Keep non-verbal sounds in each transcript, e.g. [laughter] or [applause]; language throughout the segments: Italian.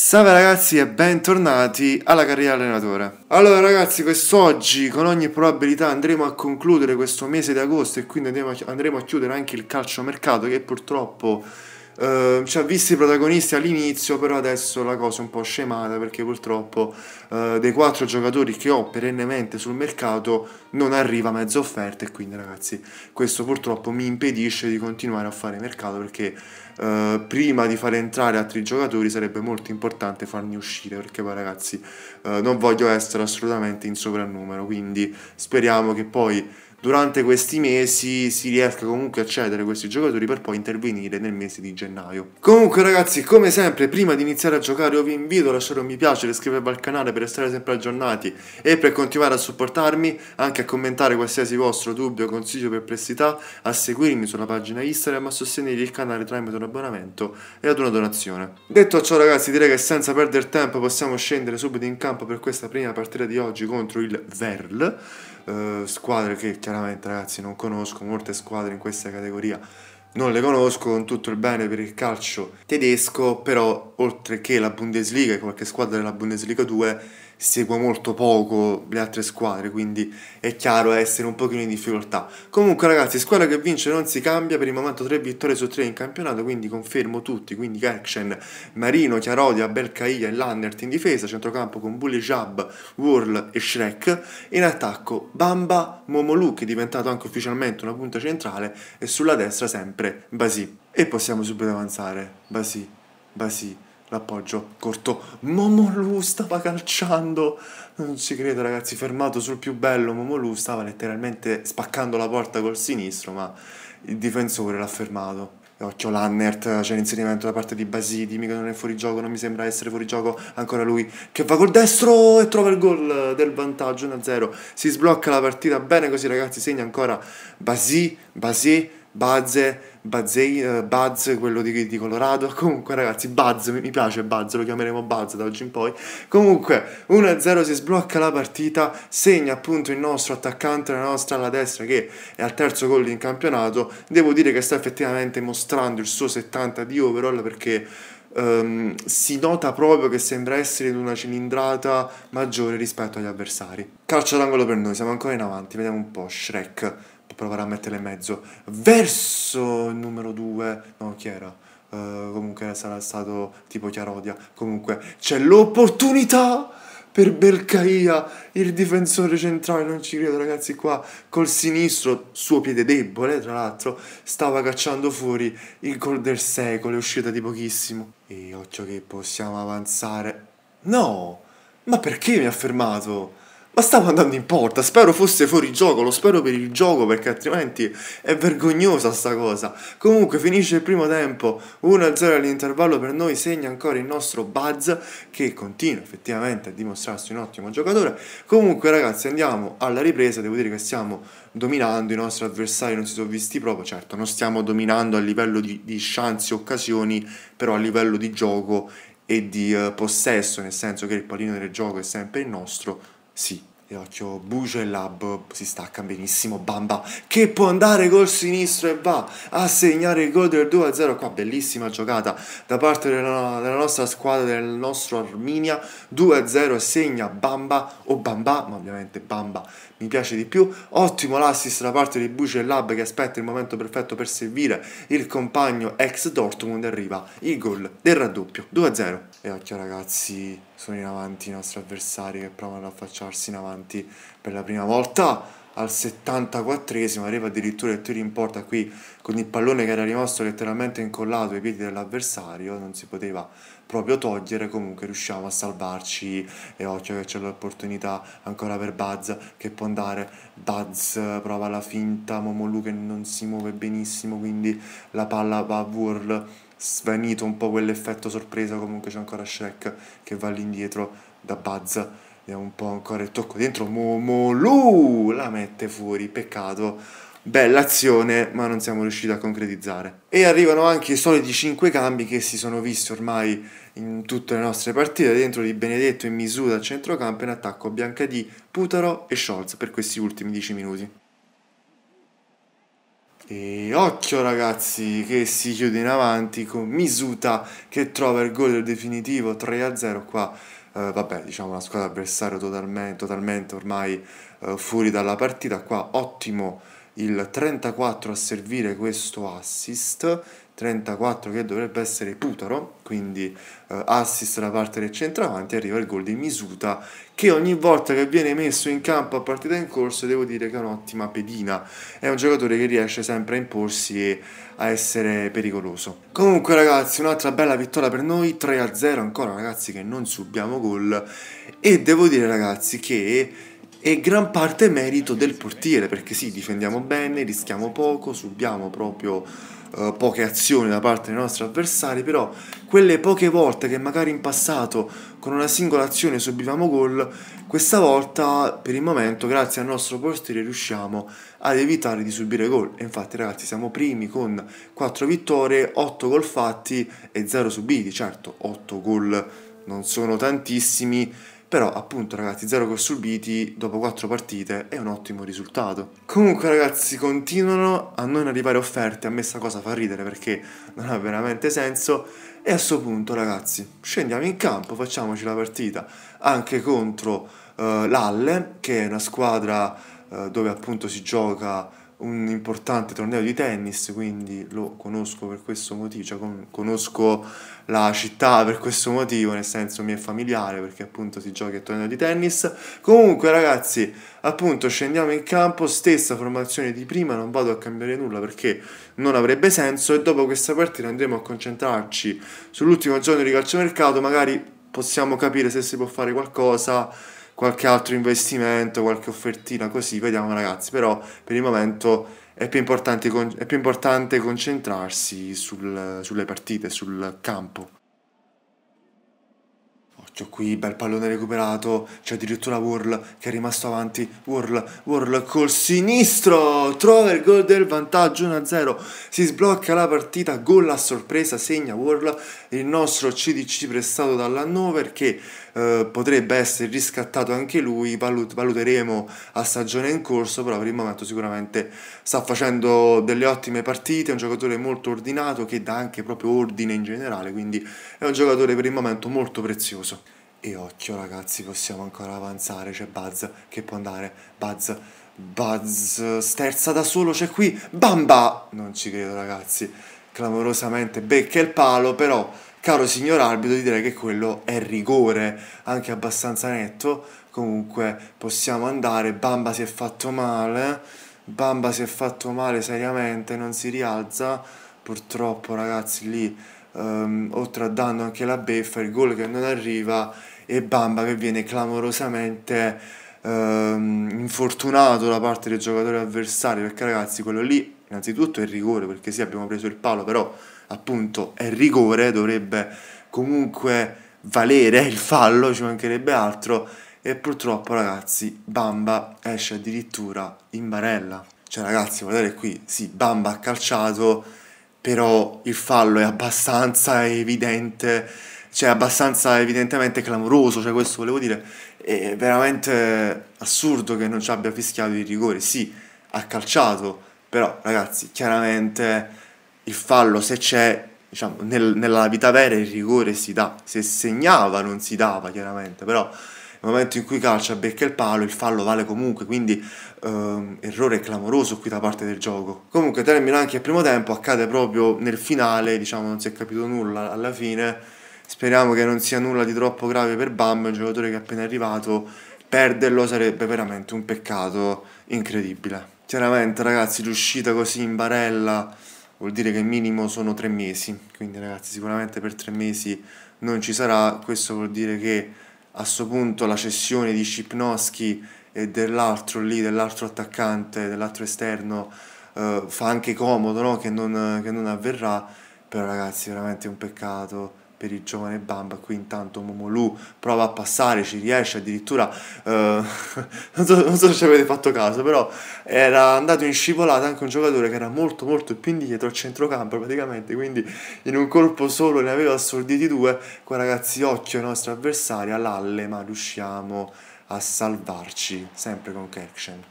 Salve ragazzi e bentornati alla carriera allenatore. Allora ragazzi, quest'oggi con ogni probabilità andremo a concludere questo mese di agosto e quindi andremo a, chiudere anche il calciomercato che purtroppo eh, ci ha visti i protagonisti all'inizio, però adesso la cosa è un po' scemata perché purtroppo eh, dei quattro giocatori che ho perennemente sul mercato non arriva mezza offerta e quindi ragazzi questo purtroppo mi impedisce di continuare a fare mercato perché eh, prima di far entrare altri giocatori sarebbe molto importante farne uscire perché poi ragazzi eh, non voglio essere assolutamente in soprannumero quindi speriamo che poi durante questi mesi si riesca comunque a cedere questi giocatori per poi intervenire nel mese di gennaio. Comunque ragazzi, come sempre, prima di iniziare a giocare io vi invito a lasciare un mi piace, e iscrivervi al canale per restare sempre aggiornati e per continuare a supportarmi, anche a commentare qualsiasi vostro dubbio, consiglio, perplessità, a seguirmi sulla pagina Instagram, a sostenere il canale tramite un abbonamento e ad una donazione. Detto ciò ragazzi, direi che senza perdere tempo possiamo scendere subito in campo per questa prima partita di oggi contro il Verl. Eh, squadre che chiaramente ragazzi non conosco, molte squadre in questa categoria non le conosco con tutto il bene per il calcio tedesco, però oltre che la Bundesliga e qualche squadra della Bundesliga 2 seguo molto poco le altre squadre, quindi è chiaro essere un pochino in difficoltà. Comunque ragazzi, squadra che vince non si cambia, per il momento 3 vittorie su 3 in campionato, quindi confermo tutti, quindi Action, Marino, Chiarodia, Belcaia e Lannert in difesa, centrocampo con Bully Jab, Whirl e Shrek, in attacco Bamba, Momolu che è diventato anche ufficialmente una punta centrale e sulla destra sempre Basì. E possiamo subito avanzare, Basì, Basì. L'appoggio corto. Momolu stava calciando. Non ci credo, ragazzi. Fermato sul più bello. Momolu stava letteralmente spaccando la porta col sinistro, ma il difensore l'ha fermato. occhio Lannert, c'è l'inserimento da parte di Basidi. Mica non è fuori gioco, non mi sembra essere fuori gioco. Ancora lui che va col destro e trova il gol del vantaggio 1-0. Si sblocca la partita bene così, ragazzi. Segna ancora Basì, Basì Buzz, Buzz, eh, Buzz, quello di, di, Colorado. [laughs] Comunque, ragazzi, Buzz, mi piace Buzz, lo chiameremo Buzz da oggi in poi. Comunque, 1-0 si sblocca la partita, segna appunto il nostro attaccante, la nostra alla destra che è al terzo gol in campionato. Devo dire che sta effettivamente mostrando il suo 70 di overall perché... Um, si nota proprio che sembra essere in una cilindrata maggiore rispetto agli avversari. Calcio d'angolo per noi, siamo ancora in avanti, vediamo un po' Shrek provare a metterle in mezzo verso il numero 2 no chi era uh, comunque sarà stato tipo Chiarodia comunque c'è l'opportunità per Belcaia il difensore centrale non ci credo ragazzi qua col sinistro suo piede debole tra l'altro stava cacciando fuori il gol del secolo è uscita di pochissimo e occhio che possiamo avanzare no ma perché mi ha fermato ma stavo andando in porta, spero fosse fuori gioco, lo spero per il gioco perché altrimenti è vergognosa sta cosa. Comunque finisce il primo tempo, 1-0 all'intervallo per noi, segna ancora il nostro Buzz che continua effettivamente a dimostrarsi un ottimo giocatore. Comunque ragazzi andiamo alla ripresa, devo dire che stiamo dominando, i nostri avversari non si sono visti proprio, certo non stiamo dominando a livello di, di chance e occasioni, però a livello di gioco e di uh, possesso, nel senso che il pallino del gioco è sempre il nostro, sì, e occhio Bucio Lab, si stacca benissimo, Bamba, che può andare col sinistro e va a segnare il gol del 2-0 qua, bellissima giocata da parte della, della nostra squadra, del nostro Arminia, 2-0 segna Bamba o Bamba, ma ovviamente Bamba mi piace di più, ottimo l'assist da parte di Bucio Lab che aspetta il momento perfetto per servire il compagno ex Dortmund arriva il gol del raddoppio, 2-0. E occhio ragazzi, sono in avanti i nostri avversari che provano ad affacciarsi in avanti avanti per la prima volta al 74esimo arriva addirittura il tiro in porta qui con il pallone che era rimasto letteralmente incollato ai piedi dell'avversario non si poteva proprio togliere comunque riusciamo a salvarci e occhio che c'è l'opportunità ancora per Buzz che può andare Buzz prova la finta Momolu che non si muove benissimo quindi la palla va a Wurl svanito un po' quell'effetto sorpresa comunque c'è ancora Shrek che va all'indietro da Buzz Vediamo un po' ancora il tocco dentro. Momolu la mette fuori, peccato. Bella azione, ma non siamo riusciti a concretizzare. E arrivano anche i soliti 5 cambi che si sono visti ormai in tutte le nostre partite, dentro di Benedetto e Misuda a centrocampo in attacco Bianca di Putaro e Scholz per questi ultimi 10 minuti. E occhio ragazzi che si chiude in avanti con Misuta che trova il gol definitivo 3-0 qua eh, vabbè, diciamo una squadra avversaria totalmente, totalmente ormai eh, fuori dalla partita. Qua ottimo il 34 a servire questo assist, 34 che dovrebbe essere Putaro, quindi eh, assist da parte del centravanti, arriva il gol di Misuta che ogni volta che viene messo in campo a partita in corso devo dire che è un'ottima pedina, è un giocatore che riesce sempre a imporsi e a essere pericoloso. Comunque ragazzi, un'altra bella vittoria per noi, 3-0 ancora ragazzi che non subiamo gol e devo dire ragazzi che è gran parte merito del portiere perché sì, difendiamo bene, rischiamo poco, subiamo proprio eh, poche azioni da parte dei nostri avversari, però quelle poche volte che magari in passato con una singola azione subivamo gol, questa volta per il momento grazie al nostro portiere riusciamo ad evitare di subire gol. E infatti ragazzi siamo primi con 4 vittorie, 8 gol fatti e 0 subiti, certo 8 gol non sono tantissimi però appunto ragazzi 0 gol subiti dopo 4 partite è un ottimo risultato. Comunque ragazzi continuano a non arrivare offerte, a me sta cosa fa ridere perché non ha veramente senso e a questo punto ragazzi scendiamo in campo, facciamoci la partita anche contro uh, l'Alle che è una squadra uh, dove appunto si gioca un importante torneo di tennis, quindi lo conosco per questo motivo, cioè con conosco la città per questo motivo, nel senso mi è familiare perché appunto si gioca il torneo di tennis. Comunque ragazzi, appunto scendiamo in campo, stessa formazione di prima, non vado a cambiare nulla perché non avrebbe senso e dopo questa partita andremo a concentrarci sull'ultimo giorno di calciomercato, magari possiamo capire se si può fare qualcosa qualche altro investimento, qualche offertina così, vediamo ragazzi, però per il momento è più importante, è più importante concentrarsi sul, sulle partite, sul campo. C'ho qui bel pallone recuperato, c'è addirittura Wurl che è rimasto avanti, Wurl, Wurl col sinistro, trova il gol del vantaggio 1-0, si sblocca la partita, gol a sorpresa, segna Wurl, il nostro CDC prestato dall'Hannover che eh, potrebbe essere riscattato anche lui, valut valuteremo a stagione in corso, però per il momento sicuramente sta facendo delle ottime partite, è un giocatore molto ordinato che dà anche proprio ordine in generale, quindi è un giocatore per il momento molto prezioso. E occhio ragazzi, possiamo ancora avanzare, c'è Buzz che può andare, Buzz, Buzz, sterza da solo, c'è qui, bamba! Non ci credo ragazzi, clamorosamente becca il palo, però, caro signor arbitro, direi che quello è rigore, anche abbastanza netto, comunque possiamo andare, bamba si è fatto male, bamba si è fatto male seriamente, non si rialza, purtroppo ragazzi lì... Um, oltre a danno anche la beffa, il gol che non arriva e Bamba che viene clamorosamente ehm, infortunato da parte del giocatore avversario perché ragazzi quello lì innanzitutto è rigore perché sì abbiamo preso il palo però appunto è rigore dovrebbe comunque valere il fallo ci mancherebbe altro e purtroppo ragazzi Bamba esce addirittura in barella cioè ragazzi guardate qui sì Bamba ha calciato però il fallo è abbastanza evidente cioè abbastanza evidentemente clamoroso, cioè questo volevo dire, è veramente assurdo che non ci abbia fischiato il rigore, sì, ha calciato, però ragazzi, chiaramente il fallo se c'è, diciamo, nel, nella vita vera il rigore si dà, se segnava non si dava chiaramente, però nel momento in cui calcia becca il palo il fallo vale comunque, quindi ehm, errore clamoroso qui da parte del gioco. Comunque termina anche il primo tempo, accade proprio nel finale, diciamo non si è capito nulla alla fine Speriamo che non sia nulla di troppo grave per Bam, un giocatore che è appena arrivato, perderlo sarebbe veramente un peccato incredibile. Chiaramente ragazzi l'uscita così in barella vuol dire che minimo sono tre mesi, quindi ragazzi sicuramente per tre mesi non ci sarà, questo vuol dire che a questo punto la cessione di Cipnoschi e dell'altro lì, dell'altro attaccante, dell'altro esterno eh, fa anche comodo no? che, non, che non avverrà, però ragazzi veramente è un peccato per il giovane Bamba. Qui intanto Momolu prova a passare, ci riesce addirittura, eh, [laughs] non, so, non, so, se avete fatto caso, però era andato in scivolata anche un giocatore che era molto molto più indietro al centrocampo praticamente, quindi in un colpo solo ne aveva assorditi due, qua ragazzi occhio ai nostri avversari, all'alle, ma riusciamo a salvarci sempre con Kerkshen.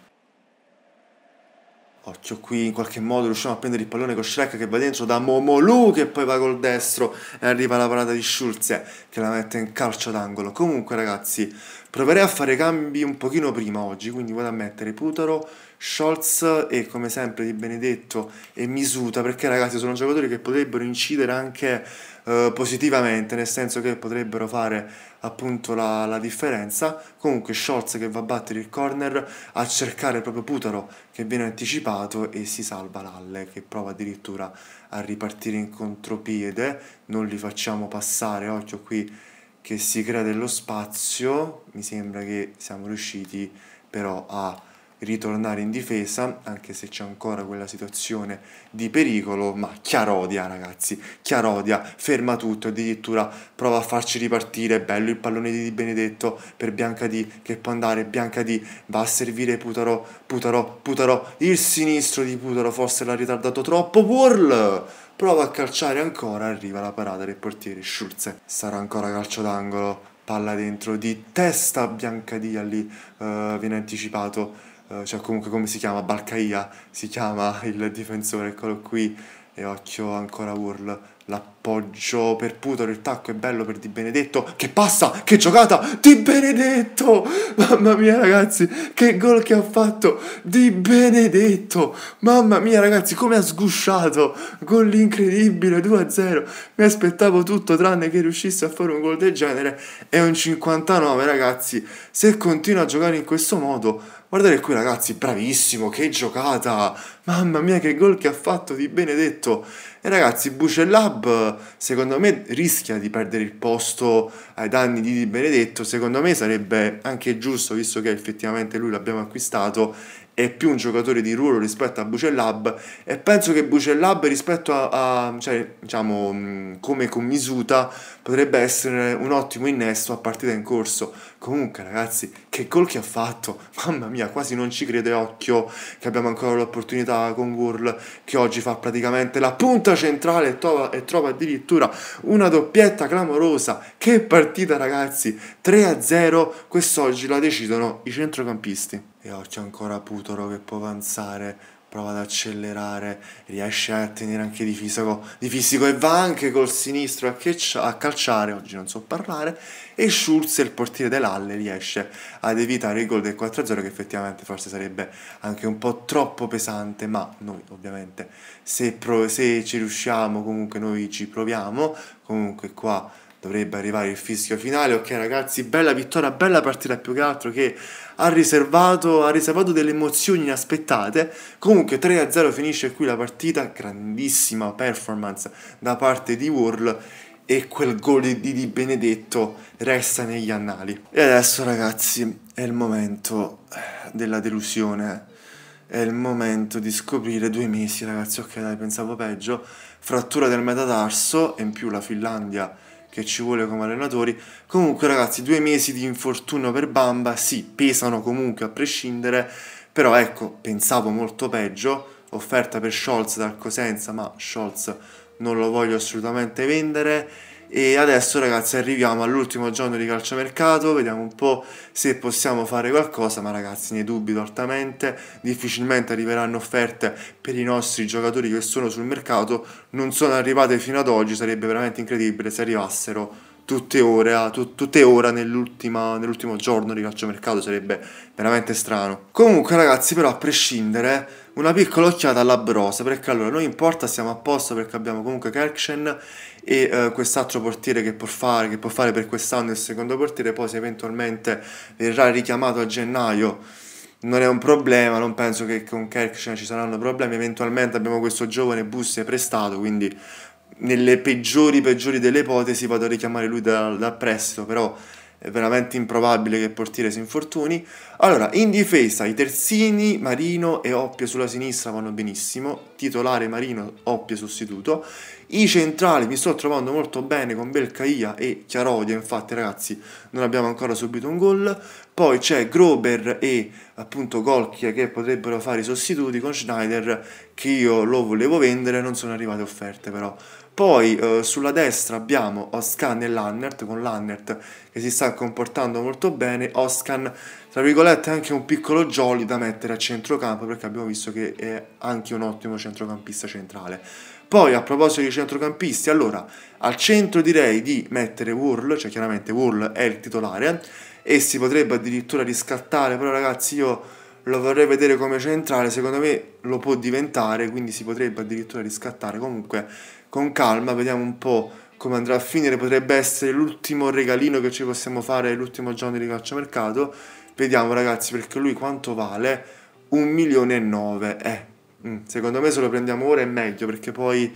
Occhio qui, in qualche modo riusciamo a prendere il pallone con Shrek che va dentro da Momolu che poi va col destro e arriva la parata di Schulze che la mette in calcio d'angolo. Comunque ragazzi, proverei a fare cambi un pochino prima oggi, quindi vado a mettere Putaro, Scholz e come sempre Di Benedetto e Misuta perché ragazzi sono giocatori che potrebbero incidere anche eh, positivamente, nel senso che potrebbero fare appunto la, la, differenza. Comunque Scholz che va a battere il corner a cercare proprio Putaro che viene anticipato e si salva Lalle che prova addirittura a ripartire in contropiede, non li facciamo passare, occhio qui che si crea dello spazio, mi sembra che siamo riusciti però a ritornare in difesa, anche se c'è ancora quella situazione di pericolo, ma Chiarodia ragazzi, Chiarodia ferma tutto, addirittura prova a farci ripartire, bello il pallone di Benedetto per Bianca Biancadì che può andare, Bianca Biancadì va a servire Putaro, Putaro, Putaro, il sinistro di Putaro forse l'ha ritardato troppo, Whirl! Prova a calciare ancora, arriva la parata del portiere Schulze. Sarà ancora calcio d'angolo, palla dentro di testa Biancadì lì, uh, viene anticipato eh, cioè comunque come si chiama, Balcaia, si chiama [laughs] il difensore, eccolo qui, e occhio ancora Url, l'appoggio per Putoro, il tacco è bello per Di Benedetto, che passa, che giocata, Di Benedetto, [laughs] mamma mia ragazzi, che gol che ha fatto, Di Benedetto, mamma mia ragazzi, come ha sgusciato, gol incredibile, 2-0, mi aspettavo tutto tranne che riuscisse a fare un gol del genere, è un 59 ragazzi, se continua a giocare in questo modo Guardate qui ragazzi, bravissimo, che giocata! Mamma mia che gol che ha fatto di Benedetto! E ragazzi, Bucellab secondo me rischia di perdere il posto ai danni di Di Benedetto, secondo me sarebbe anche giusto, visto che effettivamente lui l'abbiamo acquistato, è più un giocatore di ruolo rispetto a Bucellab e penso che Bucellab rispetto a, a cioè, diciamo, mm, come con Misuta potrebbe essere un ottimo innesto a partita in corso. Comunque ragazzi, che gol che ha fatto, [laughs] mamma mia, quasi non ci crede occhio che abbiamo ancora l'opportunità con Gurl che oggi fa praticamente la punta centrale e trova, e trova addirittura una doppietta clamorosa. Che partita ragazzi, 3-0, quest'oggi la decidono i centrocampisti e oh, c'è ancora Putoro che può avanzare, prova ad accelerare, riesce a tenere anche di fisico, di fisico e va anche col sinistro a, checcia, a, calciare, oggi non so parlare, e Schulz, il portiere dell'Alle, riesce ad evitare il gol del 4-0 che effettivamente forse sarebbe anche un po' troppo pesante, ma noi ovviamente se, pro, se ci riusciamo comunque noi ci proviamo, comunque qua dovrebbe arrivare il fischio finale. Ok, ragazzi, bella vittoria, bella partita più che altro che ha riservato, ha riservato delle emozioni inaspettate. Comunque 3-0 finisce qui la partita, grandissima performance da parte di World e quel gol di Di Benedetto resta negli annali. E adesso ragazzi è il momento della delusione è il momento di scoprire due mesi, ragazzi. Ok, dai, pensavo peggio. Frattura del metatarso e in più la Finlandia che ci vuole come allenatori. Comunque ragazzi, due mesi di infortunio per Bamba, sì, pesano comunque a prescindere, però ecco, pensavo molto peggio, offerta per Scholz dal Cosenza, ma Scholz non lo voglio assolutamente vendere e adesso ragazzi arriviamo all'ultimo giorno di calciomercato, vediamo un po' se possiamo fare qualcosa, ma ragazzi ne dubito altamente, difficilmente arriveranno offerte per i nostri giocatori che sono sul mercato, non sono arrivate fino ad oggi, sarebbe veramente incredibile se arrivassero tutte ore, tu, tutte ore nell'ultimo giorno di calciomercato, sarebbe veramente strano. Comunque ragazzi però a prescindere una piccola occhiata alla brosa perché allora non importa siamo a posto perché abbiamo comunque Kerkshen e eh, quest'altro portiere che può, fare, che può fare per quest'anno il secondo portiere, poi se eventualmente verrà richiamato a gennaio non è un problema, non penso che con Kerksen ci saranno problemi, eventualmente abbiamo questo giovane Busse prestato, quindi nelle peggiori peggiori delle ipotesi vado a richiamare lui da, da presto, però è veramente improbabile che il portiere si infortuni. Allora, in difesa i terzini Marino e Oppia sulla sinistra vanno benissimo, titolare Marino, Oppia sostituto. I centrali mi sto trovando molto bene con Belcaia e Chiarodia, infatti ragazzi non abbiamo ancora subito un gol. Poi c'è Grober e appunto Golchia che potrebbero fare i sostituti con Schneider che io lo volevo vendere, non sono arrivate offerte però. Poi eh, sulla destra abbiamo Oscan e Lannert, con Lannert che si sta comportando molto bene, Oscan tra virgolette anche un piccolo jolly da mettere a centrocampo perché abbiamo visto che è anche un ottimo centrocampista centrale. Poi a proposito di centrocampisti, allora al centro direi di mettere Wurl, cioè chiaramente Wurl è il titolare e si potrebbe addirittura riscattare, però ragazzi io lo vorrei vedere come centrale, secondo me lo può diventare, quindi si potrebbe addirittura riscattare, comunque con calma vediamo un po' come andrà a finire, potrebbe essere l'ultimo regalino che ci possiamo fare l'ultimo giorno di calciomercato mercato Vediamo ragazzi perché lui quanto vale? 1 milione e 9. Eh, mm, secondo me se lo prendiamo ora è meglio perché poi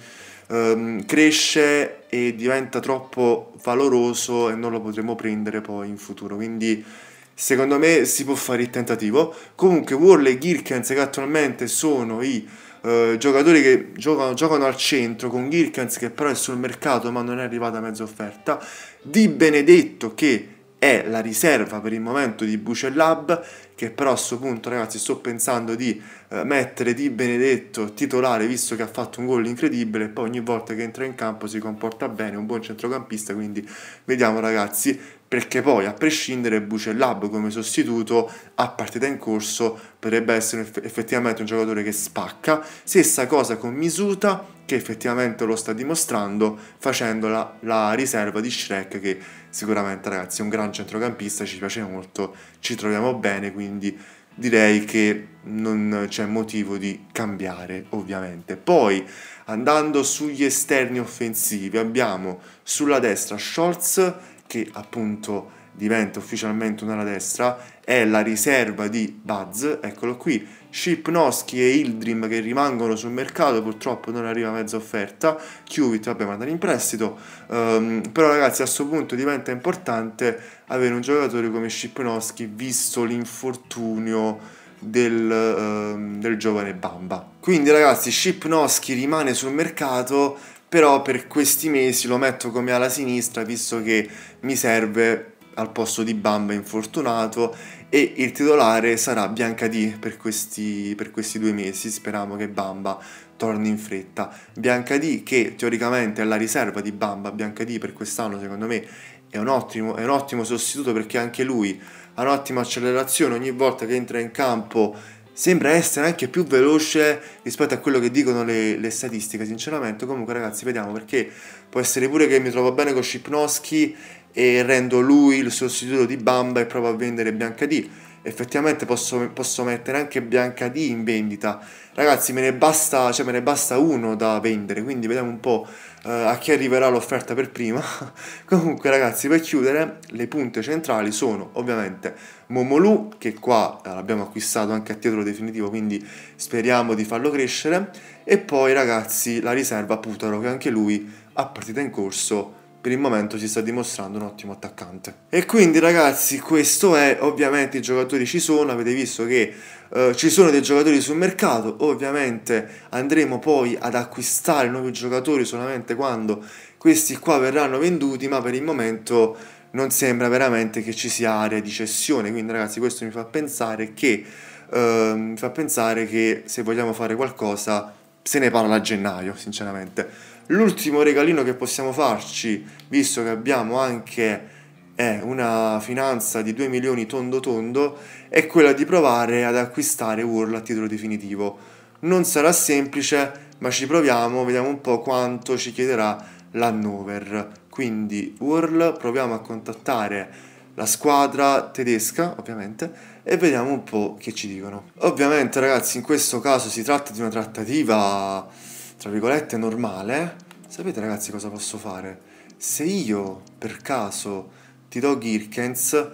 ehm, cresce e diventa troppo valoroso e non lo potremo prendere poi in futuro. Quindi secondo me si può fare il tentativo. Comunque Wall e Girkens che attualmente sono i eh, giocatori che giocano, giocano, al centro con Girkens che però è sul mercato ma non è arrivata a mezza offerta. Di Benedetto che è la riserva per il momento di Bucellab che però a questo punto ragazzi sto pensando di eh, mettere Di Benedetto titolare visto che ha fatto un gol incredibile e poi ogni volta che entra in campo si comporta bene, è un buon centrocampista, quindi vediamo ragazzi perché poi a prescindere Bucellab come sostituto a partita in corso potrebbe essere effettivamente un giocatore che spacca, stessa cosa con Misuta che effettivamente lo sta dimostrando facendo la, la riserva di Shrek che sicuramente ragazzi è un gran centrocampista, ci piace molto, ci troviamo bene, quindi quindi direi che non c'è motivo di cambiare ovviamente. Poi andando sugli esterni offensivi abbiamo sulla destra Scholz che appunto diventa ufficialmente una un'ala destra, è la riserva di Buzz, eccolo qui, Shipnoski e Ildrim che rimangono sul mercato, purtroppo non arriva mezza offerta, Hewitt vabbè mandano in prestito, um, però ragazzi a questo punto diventa importante avere un giocatore come Shipnoski visto l'infortunio del, um, del giovane Bamba. Quindi ragazzi Shipnoski rimane sul mercato, però per questi mesi lo metto come ala sinistra visto che mi serve al posto di Bamba infortunato e il titolare sarà Biancadì per questi, per questi due mesi, speriamo che Bamba torni in fretta. Bianca Biancadì che teoricamente è la riserva di Bamba, Bianca Biancadì per quest'anno secondo me è un, ottimo, è un ottimo sostituto perché anche lui ha un'ottima accelerazione, ogni volta che entra in campo sembra essere anche più veloce rispetto a quello che dicono le, le, statistiche sinceramente comunque ragazzi vediamo perché può essere pure che mi trovo bene con Shipnowski e rendo lui il sostituto di Bamba e provo a vendere Bianca Biancadì. Effettivamente posso, posso mettere anche Bianca Biancadì in vendita. Ragazzi, me ne, basta, cioè me ne basta uno da vendere, quindi vediamo un po' eh, a chi arriverà l'offerta per prima. [laughs] Comunque, ragazzi, per chiudere, le punte centrali sono ovviamente Momolu, che qua eh, l'abbiamo acquistato anche a titolo definitivo, quindi speriamo di farlo crescere. E poi, ragazzi, la riserva Putaro, che anche lui a partita in corso per il momento si sta dimostrando un ottimo attaccante. E quindi ragazzi questo è, ovviamente i giocatori ci sono, avete visto che eh, ci sono dei giocatori sul mercato, ovviamente andremo poi ad acquistare nuovi giocatori solamente quando questi qua verranno venduti, ma per il momento non sembra veramente che ci sia area di cessione, quindi ragazzi questo mi fa pensare che, eh, mi fa pensare che se vogliamo fare qualcosa se ne parla a gennaio sinceramente L'ultimo regalino che possiamo farci, visto che abbiamo anche eh, una finanza di 2 milioni tondo tondo, è quella di provare ad acquistare URL a titolo definitivo. Non sarà semplice, ma ci proviamo, vediamo un po' quanto ci chiederà l'Hannover. Quindi URL, proviamo a contattare la squadra tedesca, ovviamente, e vediamo un po' che ci dicono. Ovviamente, ragazzi, in questo caso si tratta di una trattativa tra virgolette normale, sapete ragazzi cosa posso fare? Se io per caso ti do Girkens,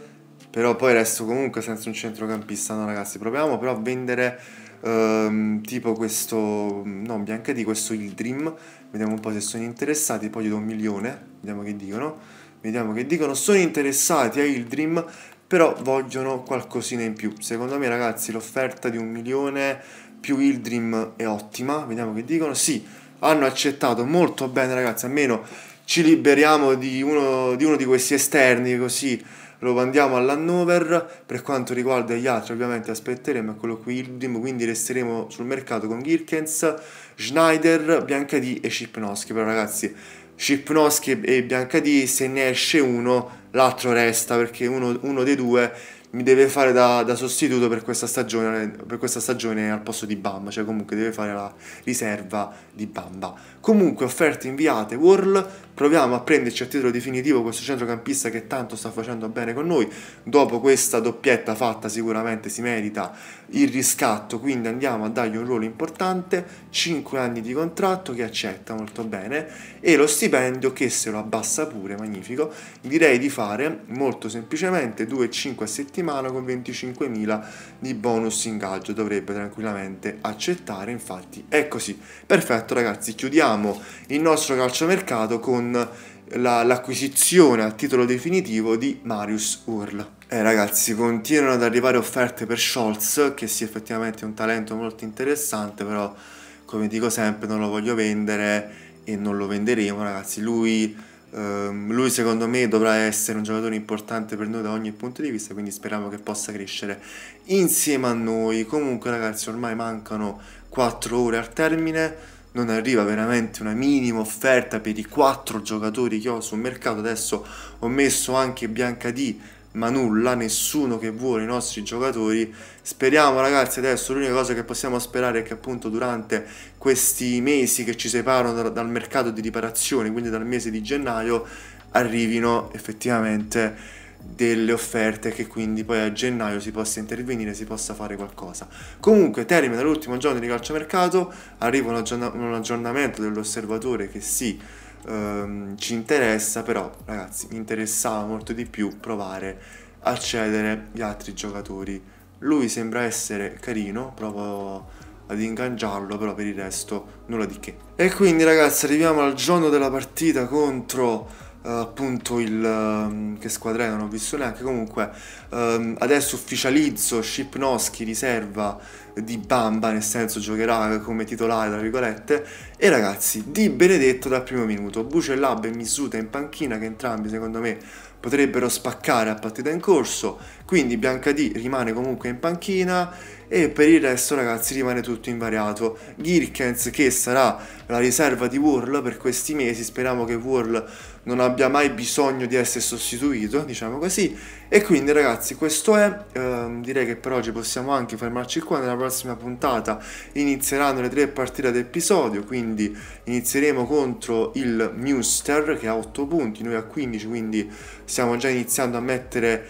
però poi resto comunque senza un centrocampista, no ragazzi, proviamo però a vendere ehm, tipo questo, no, Bianca di questo il Dream, vediamo un po' se sono interessati, poi gli do un milione, vediamo che dicono, vediamo che dicono, sono interessati a il Dream, però vogliono qualcosina in più. Secondo me ragazzi l'offerta di un milione più Ildrim è ottima, vediamo che dicono, sì, hanno accettato molto bene ragazzi, almeno ci liberiamo di uno di, uno di questi esterni così lo mandiamo all'Hannover per quanto riguarda gli altri ovviamente aspetteremo quello qui Ildrim quindi resteremo sul mercato con Girkens Schneider, Biancadì e Cipnoschi però ragazzi Cipnoschi e Biancadì se ne esce uno l'altro resta perché uno, uno dei due mi deve fare da, da sostituto per questa, stagione, per questa, stagione, al posto di Bamba, cioè comunque deve fare la riserva di Bamba. Comunque offerte inviate, World, proviamo a prenderci a titolo definitivo questo centrocampista che tanto sta facendo bene con noi, dopo questa doppietta fatta sicuramente si merita il riscatto, quindi andiamo a dargli un ruolo importante, 5 anni di contratto che accetta molto bene e lo stipendio che se lo abbassa pure, magnifico, direi di fare molto semplicemente 2,5 a settimana con 25.000 di bonus ingaggio, dovrebbe tranquillamente accettare, infatti è così. Perfetto ragazzi, chiudiamo chiudiamo il nostro calciomercato con la, l'acquisizione a titolo definitivo di Marius Url. Eh ragazzi, continuano ad arrivare offerte per Scholz, che sì effettivamente è un talento molto interessante, però come dico sempre non lo voglio vendere e non lo venderemo ragazzi. Lui, ehm, lui secondo me dovrà essere un giocatore importante per noi da ogni punto di vista, quindi speriamo che possa crescere insieme a noi. Comunque ragazzi ormai mancano 4 ore al termine non arriva veramente una minima offerta per i quattro giocatori che ho sul mercato. Adesso ho messo anche Bianca D, ma nulla, nessuno che vuole i nostri giocatori. Speriamo ragazzi adesso, l'unica cosa che possiamo sperare è che appunto durante questi mesi che ci separano da, dal mercato di riparazione, quindi dal mese di gennaio, arrivino effettivamente delle offerte che quindi poi a gennaio si possa intervenire, si possa fare qualcosa. Comunque termina l'ultimo giorno di calciomercato, arriva un, aggiorn- un aggiornamento dell'osservatore che sì, ehm, ci interessa, però ragazzi mi interessava molto di più provare a cedere gli altri giocatori. Lui sembra essere carino, provo ad ingaggiarlo, però per il resto nulla di che. E quindi ragazzi arriviamo al giorno della partita contro uh, appunto il um, che squadra è non ho visto neanche comunque um, adesso ufficializzo Shipnoski riserva di Bamba nel senso giocherà come titolare tra virgolette e ragazzi di Benedetto dal primo minuto Bucellab e Misuta in panchina che entrambi secondo me potrebbero spaccare a partita in corso quindi Biancadì rimane comunque in panchina e per il resto ragazzi rimane tutto invariato Girkens che sarà la riserva di Whirl per questi mesi speriamo che Whirl non abbia mai bisogno di essere sostituito, diciamo così. E quindi ragazzi, questo è, ehm, direi che per oggi possiamo anche fermarci qua, nella prossima puntata inizieranno le tre partite ad quindi inizieremo contro il Muster che ha 8 punti, noi a 15, quindi stiamo già iniziando a mettere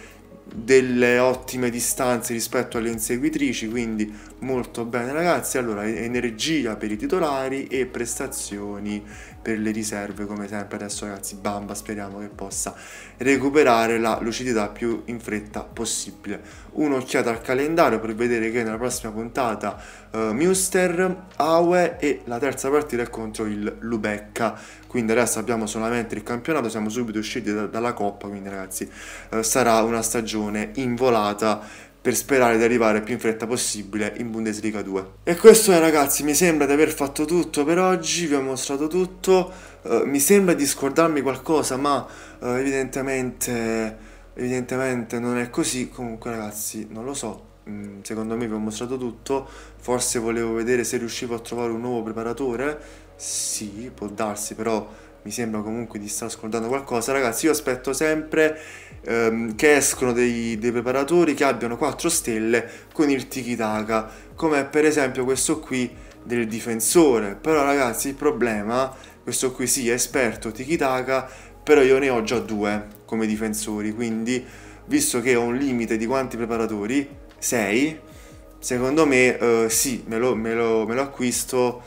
delle ottime distanze rispetto alle inseguitrici, quindi molto bene ragazzi. Allora, energia per i titolari e prestazioni per le riserve come sempre adesso ragazzi Bamba speriamo che possa recuperare la lucidità più in fretta possibile un'occhiata al calendario per vedere che nella prossima puntata uh, Muster, Aue e la terza partita è contro il Lubecca quindi adesso abbiamo solamente il campionato siamo subito usciti da dalla Coppa quindi ragazzi uh, sarà una stagione involata per sperare di arrivare più in fretta possibile in Bundesliga 2. E questo è eh, ragazzi, mi sembra di aver fatto tutto per oggi, vi ho mostrato tutto, uh, mi sembra di scordarmi qualcosa, ma uh, evidentemente, evidentemente non è così, comunque ragazzi non lo so, mm, secondo me vi ho mostrato tutto, forse volevo vedere se riuscivo a trovare un nuovo preparatore, sì, può darsi, però mi sembra comunque di star scordando qualcosa, ragazzi io aspetto sempre ehm, che escono dei, dei, preparatori che abbiano 4 stelle con il tiki-taka, come per esempio questo qui del difensore. Però ragazzi il problema, questo qui sì è esperto tiki-taka, però io ne ho già due come difensori, quindi visto che ho un limite di quanti preparatori, 6, secondo me eh, sì, me lo, me lo, me lo acquisto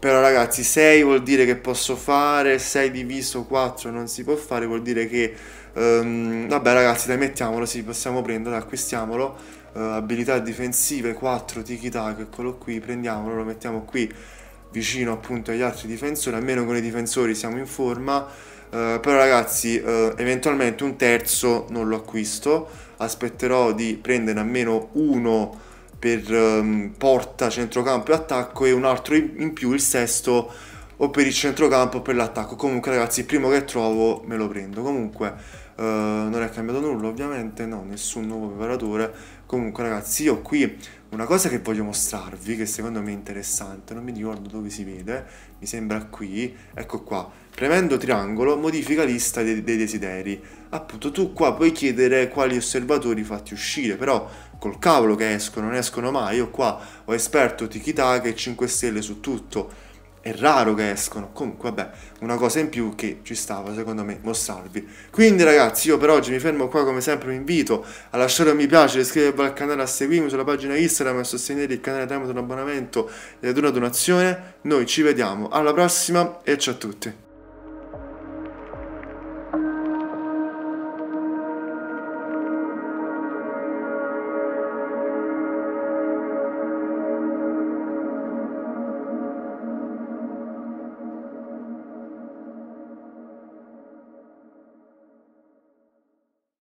però ragazzi 6 vuol dire che posso fare, 6 diviso 4 non si può fare, vuol dire che... Um, vabbè ragazzi dai mettiamolo, sì possiamo prendere, acquistiamolo. Uh, abilità difensive 4 tiki tac, eccolo qui, prendiamolo, lo mettiamo qui vicino appunto agli altri difensori, almeno con i difensori siamo in forma. Uh, però ragazzi uh, eventualmente un terzo non lo acquisto aspetterò di prendere almeno uno per um, porta, centrocampo e attacco e un altro in più, il sesto, o per il centrocampo o per l'attacco. Comunque ragazzi, il primo che trovo me lo prendo. Comunque uh, non è cambiato nulla ovviamente, no, nessun nuovo preparatore. Comunque ragazzi, io qui una cosa che voglio mostrarvi, che secondo me è interessante, non mi ricordo dove si vede, mi sembra qui, ecco qua, premendo triangolo modifica lista dei, dei desideri. Appunto tu qua puoi chiedere quali osservatori fatti uscire, però col cavolo che escono, non escono mai, io qua ho esperto tiki-taka e 5 stelle su tutto è raro che escono. Comunque, vabbè, una cosa in più che ci stava, secondo me, mostrarvi. Quindi, ragazzi, io per oggi mi fermo qua. Come sempre, vi invito a lasciare un mi piace, iscrivervi al canale, a seguirmi sulla pagina Instagram e a sostenere il canale tramite un abbonamento ed una donazione. Noi ci vediamo alla prossima e ciao a tutti.